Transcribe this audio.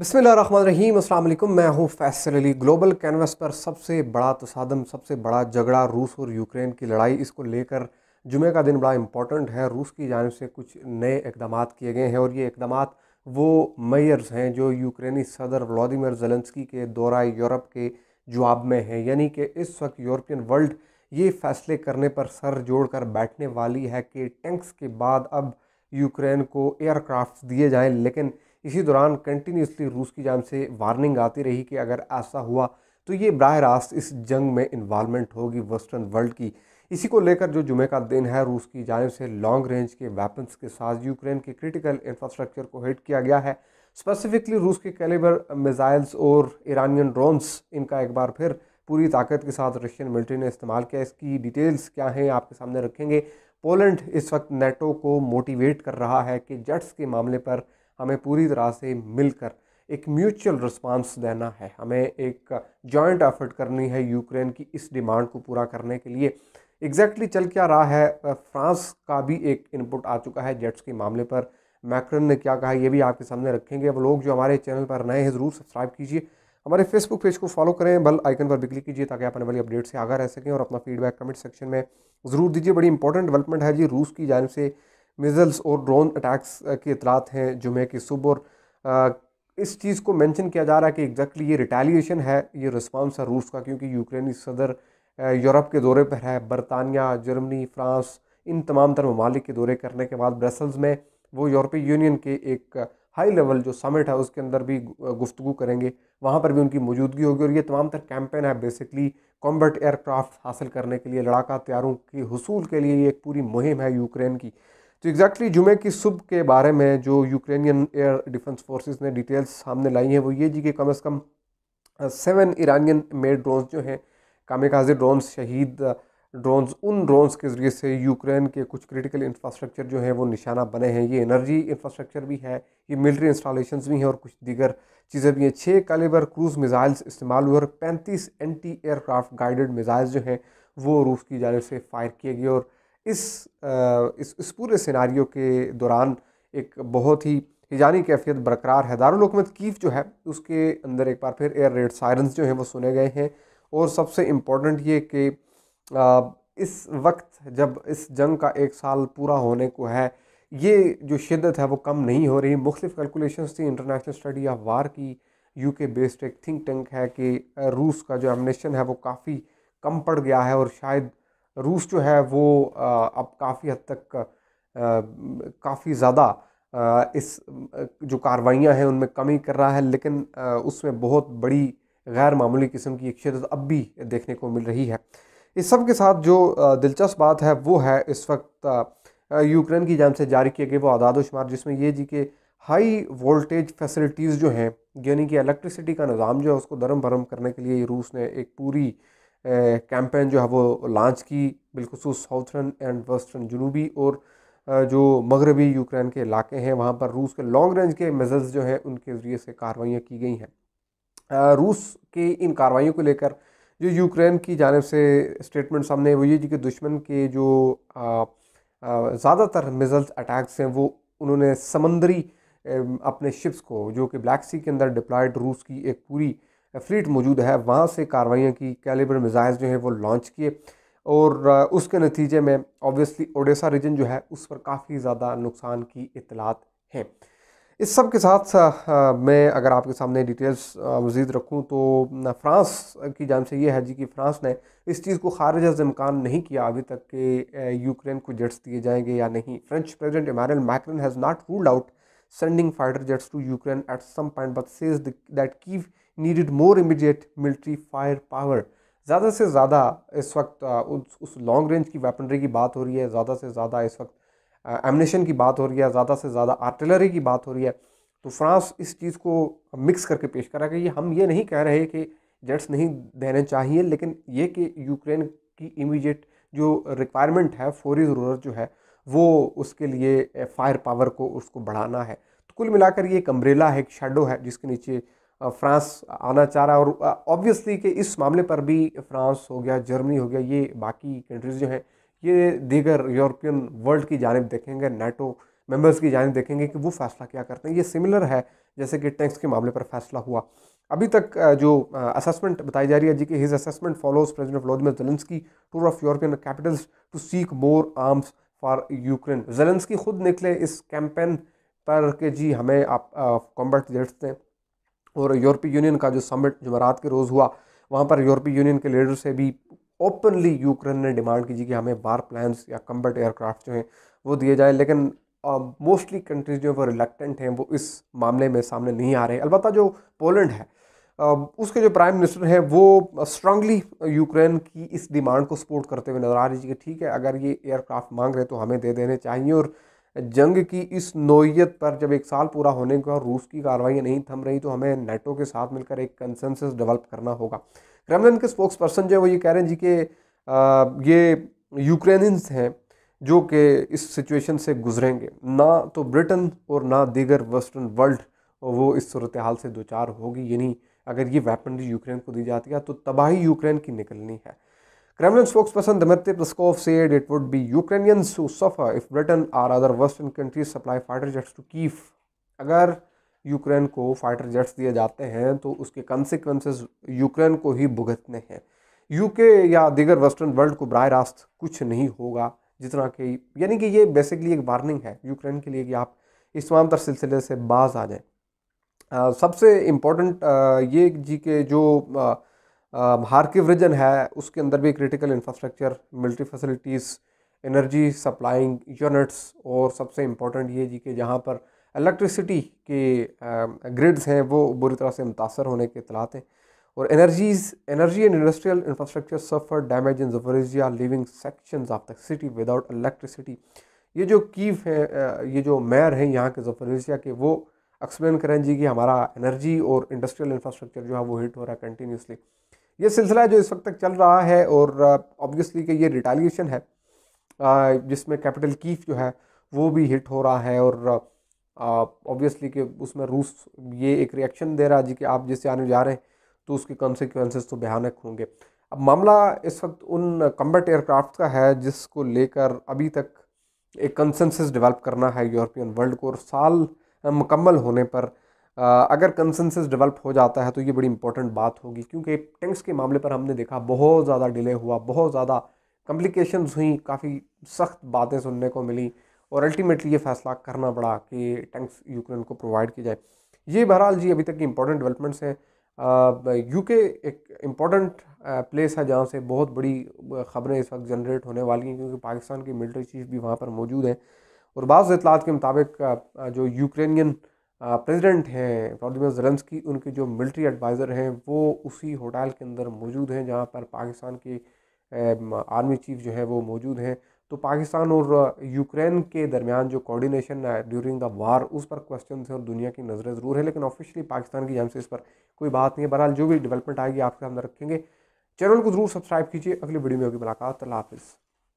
बसमीम अल्लाम मैं हूं फैसल अली ग्लोबल कैनवस पर सबसे बड़ा तसादम सबसे बड़ा झगड़ा रूस और यूक्रेन की लड़ाई इसको लेकर जुमे का दिन बड़ा इंपॉर्टेंट है रूस की जानब से कुछ नए इकदाम किए गए हैं और ये इकदाम वो मैयर्स हैं जो यूक्रेनी सदर व्लादिमिर जलंसकी के दौरा यूरोप के जवाब में हैं यानी कि इस वक्त यूरोपियन वर्ल्ड ये फैसले करने पर सर जोड़ कर बैठने वाली है कि टैंक्स के बाद अब यूक्रेन को एयरक्राफ्ट दिए जाएँ लेकिन इसी दौरान कंटिन्यूसली रूस की जान से वार्निंग आती रही कि अगर ऐसा हुआ तो ये बरह रास्त इस जंग में इन्वालमेंट होगी वेस्टर्न वर्ल्ड की इसी को लेकर जो जुमे का दिन है रूस की जानब से लॉन्ग रेंज के वेपन्स के साथ यूक्रेन के क्रिटिकल इंफ्रास्ट्रक्चर को हिट किया गया है स्पेसिफिकली रूस के कैलिबर मिज़ाइल्स और ईरानियन ड्रोन्स इनका एक बार फिर पूरी ताकत के साथ रशियन मिलिट्री ने इस्तेमाल किया इसकी डिटेल्स क्या हैं आपके सामने रखेंगे पोलैंड इस वक्त नेटो को मोटिवेट कर रहा है कि जट्स के मामले पर हमें पूरी तरह से मिलकर एक म्यूचुअल रिस्पांस देना है हमें एक जॉइंट एफर्ट करनी है यूक्रेन की इस डिमांड को पूरा करने के लिए एग्जैक्टली exactly चल क्या रहा है फ्रांस का भी एक इनपुट आ चुका है जेट्स के मामले पर मैक्रन ने क्या कहा ये भी आपके सामने रखेंगे अब लोग जो हमारे चैनल पर नए हैं ज़रूर सब्सक्राइब कीजिए हमारे फेसबुक पेज को फॉलो करें बल आइकन पर भी क्लिक कीजिए ताकि आप आने वाली अपडेट से आगा रह सकें और अपना फीडबैक कमेंट सेक्शन में ज़रूर दीजिए बड़ी इंपॉर्टेंट डेवलपमेंट है जी रूस की जानब से मिज़ल्स और ड्रोन अटैक्स की इतलात हैं जुमे की सुबह और uh, इस चीज़ को मेंशन किया जा रहा है कि एग्जैक्टली ये रिटेलिएशन है ये रिस्पॉन्स है रूस का क्योंकि यूक्रेनी सदर uh, यूरोप के दौरे पर है बरतानिया जर्मनी फ्रांस इन तमाम तर ममालिक के दौरे करने के बाद ब्रसल्स में वो यूरोपीय यूनियन के एक हाई लेवल जो समिट है उसके अंदर भी गुफ्तु करेंगे वहाँ पर भी उनकी मौजूदगी होगी और ये तमाम तर कैंपेन है बेसिकली कॉम्बर्ट एयरक्राफ्ट हासिल करने के लिए लड़ाका तैयारों के हसूल के लिए ये एक पूरी मुहिम है यूक्रेन की तो एग्जैक्टली जुमे की सुबह के बारे में जो यूक्रेनियन एयर डिफेंस फोर्सेस ने डिटेल्स सामने लाई हैं वो ये जी कि कम अज़ कम सेवन ईरानियन मेड ड्रोन्स जो हैं कामिकाजे ड्रोन्स शहीद ड्रोन्स उन ड्रोन्स के ज़रिए से यूक्रेन के कुछ क्रिटिकल इंफ्रास्ट्रक्चर जो है वो निशाना बने हैं ये एनर्जी इंफ्रास्ट्रक्चर भी है ये मिलिट्री इंस्टॉलेशन भी हैं और कुछ दीगर चीज़ें भी हैं छः कालेबर क्रूज़ मिज़ाइल्स इस्तेमाल हुए और पैंतीस एंटी एयरक्राफ्ट गाइडेड मिज़ाइल्स जो हैं वो रूस की जानब से फायर किए गए और इस इस इस पूरे सिनारियों के दौरान एक बहुत ही हिजानी कैफियत बरकरार है दारुलकमत कीफ जो है उसके अंदर एक बार फिर एयर रेड सायरन जो हैं वो सुने गए हैं और सबसे इम्पोर्टेंट ये कि इस वक्त जब इस जंग का एक साल पूरा होने को है ये जो शिदत है वो कम नहीं हो रही मुख्तफ कैलकुलेशन थी इंटरनेशनल स्टडी ऑफ वार की यू के बेस्ड एक थिंक टैंक है कि रूस का जो एमनेशन है वो काफ़ी कम पड़ गया है और शायद रूस जो है वो अब काफ़ी हद तक काफ़ी ज़्यादा इस जो कार्रवाइयाँ हैं उनमें कमी कर रहा है लेकिन उसमें बहुत बड़ी गैर मामूली किस्म की एक शिदत अब भी देखने को मिल रही है इस सब के साथ जो दिलचस्प बात है वो है इस वक्त यूक्रेन की जान से जारी किए गए वो आदाद शुमार जिसमें ये जी के हाई वोल्टेज फैसिलिटीज़ जो हैं यानी कि इलेक्ट्रिसिटी का निज़ाम जो है उसको दरम भरम करने के लिए रूस ने एक पूरी कैंपेन जो है वो लॉन्च की बिलखसूस साउथर्न एंड वेस्टर्न जनूबी और जो मगरबी यूक्रेन के इलाके हैं वहाँ पर रूस के लॉन्ग रेंज के मिज़ल्स जो हैं उनके ज़रिए से कार्रवाइयाँ की गई हैं रूस के इन कार्रवाइयों को लेकर जो यूक्रेन की जानब से स्टेटमेंट सामने वो ये जी कि दुश्मन के जो ज़्यादातर मिज़ल्स अटैक्स हैं वो उन्होंने समंदरी अपने शिप्स को जो कि ब्लैक सी के अंदर डिप्लॉयड रूस की एक पूरी फ्लीट मौजूद है वहाँ से कार्रवाइयाँ की कैलिबर मिज़ाइल जो है वो लॉन्च किए और उसके नतीजे में ऑब्वियसली ओडिशा रीजन जो है उस पर काफ़ी ज़्यादा नुकसान की इतलात हैं इस सब के साथ मैं अगर आपके सामने डिटेल्स मज़ीद रखूँ तो फ्रांस की जान से ये है जी कि फ्रांस ने इस चीज़ को खारिज अज इम्कान नहीं किया अभी तक कि यूक्रेन को जट्स दिए जाएंगे या नहीं French president Emmanuel Macron has not ruled out sending fighter jets to Ukraine at some point but says the, that Kyiv needed more immediate military firepower. ज़्यादा से ज़्यादा इस वक्त उस, उस लॉन्ग रेंज की वेपनरी की बात हो रही है ज़्यादा से ज़्यादा इस वक्त एमनेशन की बात हो रही है ज़्यादा से ज़्यादा आर्टिलरी की बात हो रही है तो फ्रांस इस चीज़ को मिक्स करके पेश करा कि हम ये नहीं कह रहे कि जेट्स नहीं देने चाहिए लेकिन ये कि यूक्रेन की इमीडिएट जो रिक्वायरमेंट है फौरी ज़रूरत जो है वो उसके लिए फायर पावर को उसको बढ़ाना है तो कुल मिलाकर ये एक अम्ब्रेला है एक शेडो है जिसके नीचे फ्रांस आना चाह रहा है और ऑब्वियसली कि इस मामले पर भी फ्रांस हो गया जर्मनी हो गया ये बाकी कंट्रीज़ जो हैं ये दीगर यूरोपियन वर्ल्ड की जानब देखेंगे नेटो मेंबर्स की जानब देखेंगे कि वो फैसला क्या करते हैं ये सिमिलर है जैसे कि टैक्स के मामले पर फैसला हुआ अभी तक जो असेसमेंट बताई जा रही है जी कि his assessment follows president Vladimir Zelensky tour of European capitals to seek more arms for Ukraine की खुद निकले इस कैंपेन पर कि जी हमें आप कॉम्बैट जेट्स दें और यूरोपीय यूनियन का जो समिट जमरात के रोज़ हुआ वहाँ पर यूरोपीय यूनियन के लीडर से भी ओपनली यूक्रेन ने डिमांड की जी कि हमें वार प्लान्स या कम्बर्ट एयरक्राफ्ट जो हैं वो दिए जाए लेकिन मोस्टली कंट्रीज जो वो रिलेक्टेंट हैं वो इस मामले में सामने नहीं आ रहे अलबत्त जो पोलैंड है उसके जो प्राइम मिनिस्टर हैं वो स्ट्रांगली यूक्रेन की इस डिमांड को सपोर्ट करते हुए नज़र आ रही है कि ठीक है अगर ये एयरक्राफ्ट मांग रहे तो हमें दे देने चाहिए और जंग की इस नोयत पर जब एक साल पूरा होने के बाद रूस की कार्रवाई नहीं थम रही तो हमें नेटो के साथ मिलकर एक कंसेंसस डेवलप करना होगा क्रेमलिन के स्पोक्स पर्सन जो है वो ये कह रहे हैं जी कि ये यूक्रेनियंस हैं जो कि इस सिचुएशन से गुजरेंगे ना तो ब्रिटेन और ना दीगर वेस्टर्न वर्ल्ड वो इस सूरत हाल से दो चार होगी यानी अगर ये वेपनरी यूक्रेन को दी जाती है तो तबाही यूक्रेन की निकलनी है spokesperson Dmitry Peskov said it would be Ukrainian who suffer if Britain or other western countries supply fighter jets to Kyiv अगर यूक्रेन को फाइटर जेट्स दिए जाते हैं तो उसके कंसिक्वेंसेस यूक्रेन को ही भुगतने हैं यूके या दिगर वेस्टर्न वर्ल्ड को बरह रास्त कुछ नहीं होगा जितना कि यानी कि ये बेसिकली एक वार्निंग है यूक्रेन के लिए कि आप इस तमाम तर सिलसिले से बाज आ जाएँ सबसे इम्पोर्टेंट ये जी के जो हार्किव रीजन है उसके अंदर भी critical infrastructure military facilities energy supplying units और सबसे इम्पोर्टेंट ये जी के जहाँ पर इलेक्ट्रिसिटी के ग्रिड्स हैं वो बुरी तरह से मुतासर होने के इतलात हैं और energies energy and industrial infrastructure suffer damage in Zaporizhzhia living section of the city without electricity ये जो कीव है ये जो मेयर हैं यहाँ के जफरेजिया के वो एक्सप्लेन करें जी कि हमारा एनर्जी और इंडस्ट्रियल इंफ्रास्ट्रक्चर जो है वो हिट हो रहा है कंटिन्यूसली ये सिलसिला जो इस वक्त तक चल रहा है और ऑब्वियसली uh, कि ये रिटालिएशन है uh, जिसमें कैपिटल कीफ जो है वो भी हिट हो रहा है और ऑब्वियसली uh, कि उसमें रूस ये एक रिएक्शन दे रहा है जी कि आप जिससे आने जा रहे हैं तो उसके कॉन्सिक्वेंसेज तो भयानक होंगे अब मामला इस वक्त उन कम्बट एयरक्राफ्ट का है जिसको लेकर अभी तक एक कंसेंसस डेवलप करना है यूरोपियन वर्ल्ड को और साल मुकम्मल होने पर अगर कंसेंसस डेवलप हो जाता है तो ये बड़ी इंपॉर्टेंट बात होगी क्योंकि टैंक्स के मामले पर हमने देखा बहुत ज़्यादा डिले हुआ बहुत ज़्यादा कम्प्लिकेशंस हुई काफ़ी सख्त बातें सुनने को मिली और अल्टीमेटली ये फैसला करना पड़ा कि टैंक्स यूक्रेन को प्रोवाइड की जाए ये बहरहाल जी अभी तक की इंपॉर्टेंट डेवलपमेंट्स हैं यूके एक इम्पॉर्टेंट प्लेस है जहाँ से बहुत बड़ी ख़बरें इस वक्त जनरेट होने वाली हैं क्योंकि पाकिस्तान के मिलिट्री चीफ भी वहाँ पर मौजूद हैं और बाज़ इतलात के मुताबिक जो यूक्रेनियन प्रेसिडेंट हैं व्लादिमिर जरंसकी उनके जो मिलिट्री एडवाइज़र हैं वो उसी होटल के अंदर मौजूद हैं जहाँ पर पाकिस्तान के आर्मी चीफ जो है वो मौजूद हैं तो पाकिस्तान और यूक्रेन के दरमियान जो कोऑर्डिनेशन ड्यूरिंग द वार उस पर क्वेश्चन है और दुनिया की नज़रें ज़रूर है लेकिन ऑफिशियली पाकिस्तान की जान से इस पर कोई बात नहीं है बहरहाल जो भी डेवलपमेंट आएगी आपके सामने रखेंगे चैनल को ज़रूर सब्सक्राइब कीजिए अगली वीडियो में होगी मुलाकात अल्लाह हाफिज़